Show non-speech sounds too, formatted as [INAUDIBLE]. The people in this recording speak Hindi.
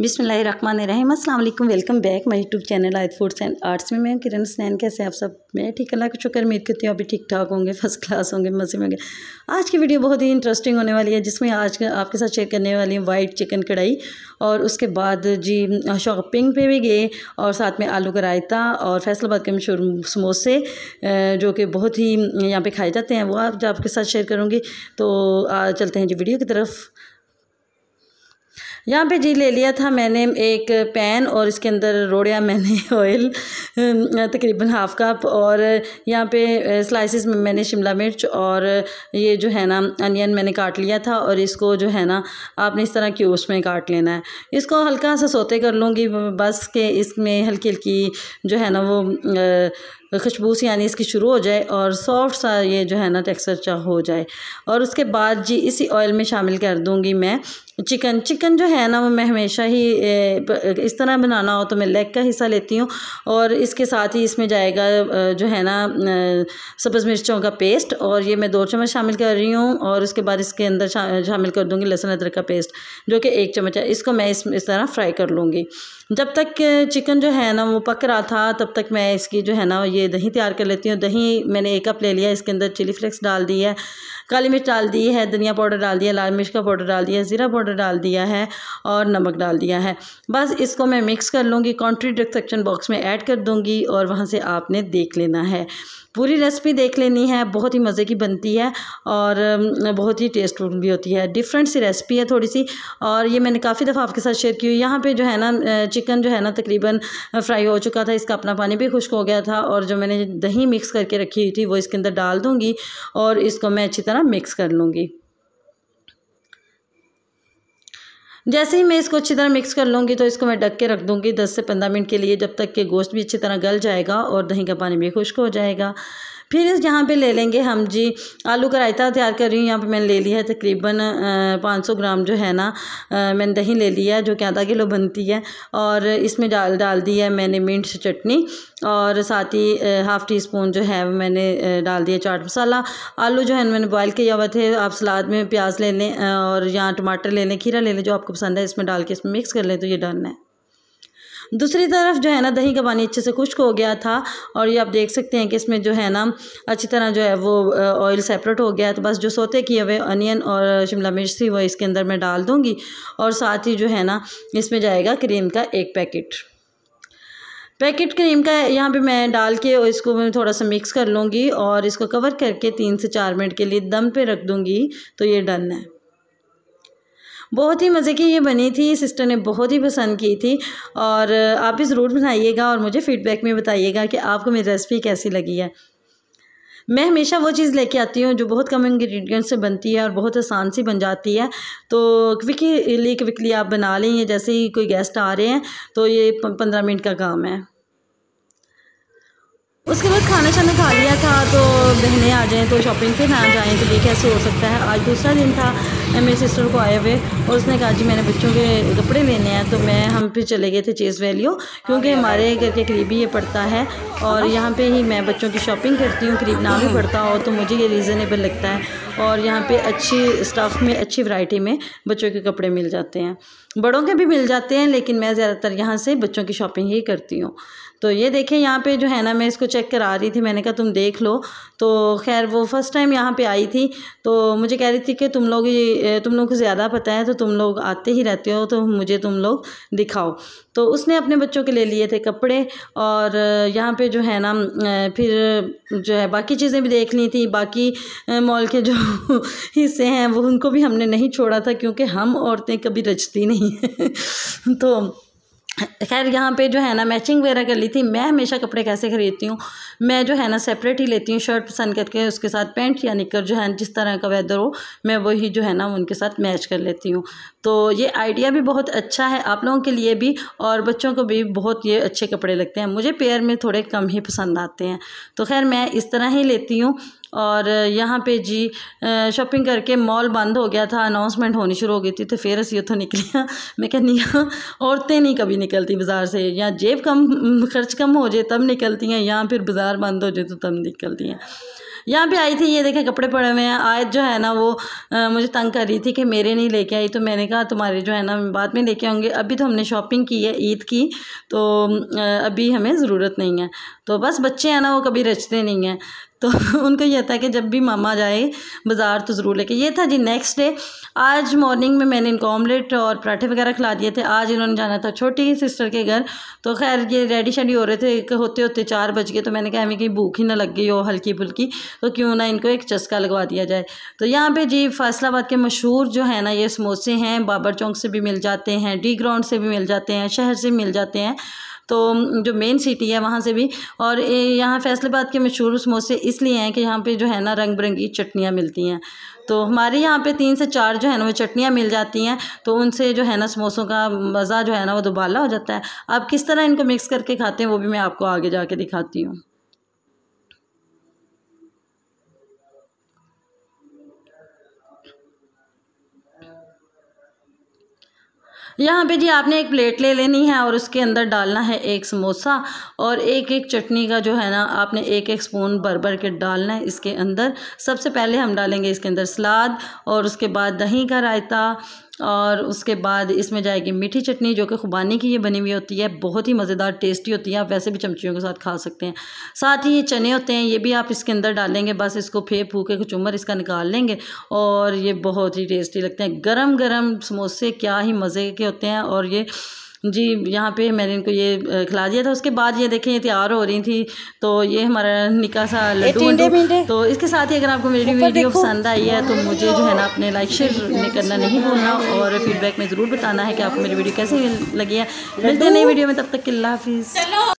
बिसमीम अल्लाम welcome back my YouTube channel Ayat foods and arts में मैं किरण स्नैन कैसे आप सब मैं ठीक अल्लाह का शुक्र उम्मीद करती हूँ अभी ठीक ठाक होंगे फर्स्ट क्लास होंगे मज़े में होंगे आज की वीडियो बहुत ही इंटरेस्टिंग होने वाली है जिसमें आज आपके साथ शेयर करने वाली है वाइट चिकन कढ़ाई और उसके बाद जी शॉपिंग पे भी गए और साथ में आलू का रायता और फैसलाबाद के मशहूर समोसे जो कि बहुत ही यहाँ पर खाए जाते हैं वो आप आपके साथ शेयर करूँगी तो चलते हैं जी वीडियो की तरफ यहाँ पे जी ले लिया था मैंने एक पैन और इसके अंदर रोड़िया मैंने ऑयल [LAUGHS] तकरीबन हाफ़ कप और यहाँ पे स्लाइसेस में मैंने शिमला मिर्च और ये जो है ना अनियन मैंने काट लिया था और इसको जो है ना आपने इस तरह क्यूब्स में काट लेना है इसको हल्का सा सोते कर लूँगी बस के इसमें हल्की हल्की जो है ना वो खुशबू सी यानी इसकी शुरू हो जाए और सॉफ्ट सा ये जो है ना टेक्सचर हो जाए और उसके बाद जी इसी ऑयल में शामिल कर दूँगी मैं चिकन चिकन जो है ना वो मैं हमेशा ही इस तरह बनाना हो तो मैं लेग का हिस्सा लेती हूँ और इसके साथ ही इसमें जाएगा जो है ना सब्ज़ मिर्चों का पेस्ट और ये मैं दो चम्मच शामिल कर रही हूँ और उसके बाद इसके अंदर शामिल कर दूँगी लहसुन अदरक का पेस्ट जो कि एक चम्मच है इसको मैं इस, इस तरह फ्राई कर लूँगी जब तक चिकन जो है ना वो पक रहा था तब तक मैं इसकी जो है ना ये दही तैयार कर लेती हूँ दही मैंने एक कप ले लिया इसके अंदर चिली फ्लेक्स डाल दी है काली मिर्च डाल दी है धनिया पाउडर डाल दिया लाल मिर्च का पाउडर डाल दिया ज़ीरा पाउडर डाल दिया है और नमक डाल दिया है बस इसको मैं मिक्स कर लूँगी कॉन्ट्री डिस्क्रिप्शन बॉक्स में ऐड कर दूँगी और वहाँ से आपने देख लेना है पूरी रेसिपी देख लेनी है बहुत ही मज़े की बनती है और बहुत ही टेस्टफुल भी होती है डिफरेंट सी रेसिपी है थोड़ी सी और ये मैंने काफ़ी दफ़ा आपके साथ शेयर की हुई यहाँ पे जो है ना चिकन जो है ना तकरीबन फ्राई हो चुका था इसका अपना पानी भी खुश्क हो गया था और जो मैंने दही मिक्स करके रखी हुई थी वो इसके अंदर डाल दूँगी और इसको मैं अच्छी तरह मिक्स कर लूँगी जैसे ही मैं इसको अच्छी तरह मिक्स कर लूँगी तो इसको मैं ढक के रख दूँगी दस से पंद्रह मिनट के लिए जब तक कि गोश्त भी अच्छी तरह गल जाएगा और दही का पानी भी खुश्क हो जाएगा फिर इस यहाँ पे ले लेंगे हम जी आलू का रायता तैयार कर रही हूँ यहाँ पे मैंने ले लिया है तकरीबन पाँच सौ ग्राम जो है ना मैंने दही ले लिया है जो कि आधा किलो बनती है और इसमें डाल डाल दी है मैंने मिर्च चटनी और साथ ही हाफ़ टी स्पून जो है मैंने डाल दिया चाट मसाला आलू जो है मैंने बॉयल किया हुआ थे आप सलाद में प्याज ले लें और यहाँ टमाटर ले लें खीरा ले लें जो आपको पसंद है इसमें डाल के इसमें मिक्स कर लें तो ये डन है दूसरी तरफ जो है ना दही का पानी अच्छे से खुश्क हो गया था और ये आप देख सकते हैं कि इसमें जो है ना अच्छी तरह जो है वो ऑयल सेपरेट हो गया है तो बस जो सोते किए हुए अनियन और शिमला मिर्च थी वो इसके अंदर मैं डाल दूँगी और साथ ही जो है ना इसमें जाएगा क्रीम का एक पैकेट पैकेट क्रीम का यहाँ पे मैं डाल के और इसको मैं थोड़ा सा मिक्स कर लूँगी और इसको कवर करके तीन से चार मिनट के लिए दम पे रख दूँगी तो ये डन है बहुत ही मज़े की ये बनी थी सिस्टर ने बहुत ही पसंद की थी और आप भी ज़रूर बनाइएगा और मुझे फ़ीडबैक में बताइएगा कि आपको मेरी रेसिपी कैसी लगी है मैं हमेशा वो चीज़ लेके आती हूँ जो बहुत कम इंग्रेडिएंट से बनती है और बहुत आसान सी बन जाती है तो क्विकली क्विकली आप बना लें जैसे ही कोई गेस्ट आ रहे हैं तो ये पंद्रह मिनट का काम है उसके बाद खाना शाना खा लिया था तो बहने आ जाएँ तो शॉपिंग पे ना जाएँ तो ये कैसे हो सकता है आज दूसरा दिन था मेरे सिस्टर को आए हुए और उसने कहा जी मैंने बच्चों के कपड़े लेने हैं तो मैं हम फिर चले गए थे चेज़ वैल्यू क्योंकि हमारे घर के करीब ही ये पड़ता है और यहाँ पर ही मैं बच्चों की शॉपिंग करती हूँ करीब ना भी पड़ता हो तो मुझे ये रीज़नेबल लगता है और यहाँ पे अच्छी स्टफ़ में अच्छी वैरायटी में बच्चों के कपड़े मिल जाते हैं बड़ों के भी मिल जाते हैं लेकिन मैं ज़्यादातर यहाँ से बच्चों की शॉपिंग ही करती हूँ तो ये देखें यहाँ पे जो है ना मैं इसको चेक करा रही थी मैंने कहा तुम देख लो तो खैर वो फ़र्स्ट टाइम यहाँ पे आई थी तो मुझे कह रही थी कि तुम लोग तुम लोग को ज़्यादा पता है तो तुम लोग आते ही रहते हो तो मुझे तुम लोग दिखाओ तो उसने अपने बच्चों के ले लिए थे कपड़े और यहाँ पे जो है ना फिर जो है बाकी चीज़ें भी देख ली थी बाकी मॉल के जो [LAUGHS] हिस्से हैं वो उनको भी हमने नहीं छोड़ा था क्योंकि हम औरतें कभी रचती नहीं हैं [LAUGHS] तो खैर यहाँ पे जो है ना मैचिंग वगैरह कर ली थी मैं हमेशा कपड़े कैसे खरीदती हूँ मैं जो है ना सेपरेट ही लेती हूँ शर्ट पसंद करके उसके साथ पैंट या निकर जो है जिस तरह का वेदर हो मैं वही जो है ना उनके साथ मैच कर लेती हूँ तो ये आइडिया भी बहुत अच्छा है आप लोगों के लिए भी और बच्चों को भी बहुत ये अच्छे कपड़े लगते हैं मुझे पेयर में थोड़े कम ही पसंद आते हैं तो खैर मैं इस तरह ही लेती हूँ और यहाँ पे जी शॉपिंग करके मॉल बंद हो गया था अनाउंसमेंट होनी शुरू हो गई थी तो फिर असी उतों निकलियाँ मैं कहनी औरतें नहीं कभी निकलती बाज़ार से या जेब कम खर्च कम हो जाए तब निकलती हैं या फिर बाज़ार बंद हो जाए तो तब निकलती हैं यहाँ पे आई थी ये देखें कपड़े पड़े हुए हैं आयत जो है ना वो आ, मुझे तंग कर रही थी कि मेरे नहीं लेके आई तो मैंने कहा तुम्हारे जो है ना बाद में लेके आऊँगी अभी तो हमने शॉपिंग की है ईद की तो आ, अभी हमें ज़रूरत नहीं है तो बस बच्चे हैं ना वो कभी रचते नहीं हैं तो [LAUGHS] उनका यह था कि जब भी मामा जाए बाज़ार तो ज़रूर लेके ये था जी नेक्स्ट डे आज मॉर्निंग में मैंने इनको ऑमलेट और पराठे वगैरह खिला दिए थे आज इन्होंने जाना था छोटी सिस्टर के घर तो खैर ये रेडी शेडी हो रहे थे होते होते चार बज गए तो मैंने कहा हमें कहीं भूख ही ना लग गई हो हल्की फुल्की तो क्यों ना इनको एक चस्का लगवा दिया जाए तो यहाँ पर जी फैसलाबाद के मशहूर जो है ना ये समोसे हैं बाबर चौक से भी मिल जाते हैं डी ग्राउंड से भी मिल जाते हैं शहर से मिल जाते हैं तो जो मेन सिटी है वहाँ से भी और यहाँ फैसलाबाद के मशहूर समोसे इसलिए हैं कि यहाँ पे जो है ना रंग बिरंगी चटनियाँ मिलती हैं तो हमारे यहाँ पे तीन से चार जो है ना वो चटनियाँ मिल जाती हैं तो उनसे जो है ना समोसों का मज़ा जो है ना वो दुबाला हो जाता है आप किस तरह इनको मिक्स करके खाते हैं वो भी मैं आपको आगे जाके दिखाती हूँ यहाँ पे जी आपने एक प्लेट ले लेनी है और उसके अंदर डालना है एक समोसा और एक एक चटनी का जो है ना आपने एक एक स्पून भर भर के डालना है इसके अंदर सबसे पहले हम डालेंगे इसके अंदर सलाद और उसके बाद दही का रायता और उसके बाद इसमें जाएगी मीठी चटनी जो कि खुबानी की ये बनी हुई होती है बहुत ही मज़ेदार टेस्टी होती है आप वैसे भी चमचियों के साथ खा सकते हैं साथ ही ये चने होते हैं ये भी आप इसके अंदर डालेंगे बस इसको फे फूके के कचूमर इसका निकाल लेंगे और ये बहुत ही टेस्टी लगते हैं गरम गरम समोसे क्या ही मज़े के होते हैं और ये जी यहाँ पे मैंने इनको ये खिला दिया था उसके बाद ये देखें ये तैयार हो रही थी तो ये हमारा निका सा लड्डू तो इसके साथ ही अगर आपको मेरी वीडियो पसंद आई है तो मुझे जो है ना अपने लाइक शेयर करना नहीं भूलना और फीडबैक में ज़रूर बताना है कि आपको मेरी वीडियो कैसी लगी है मिलते नई वीडियो में तब तक के हाफिज़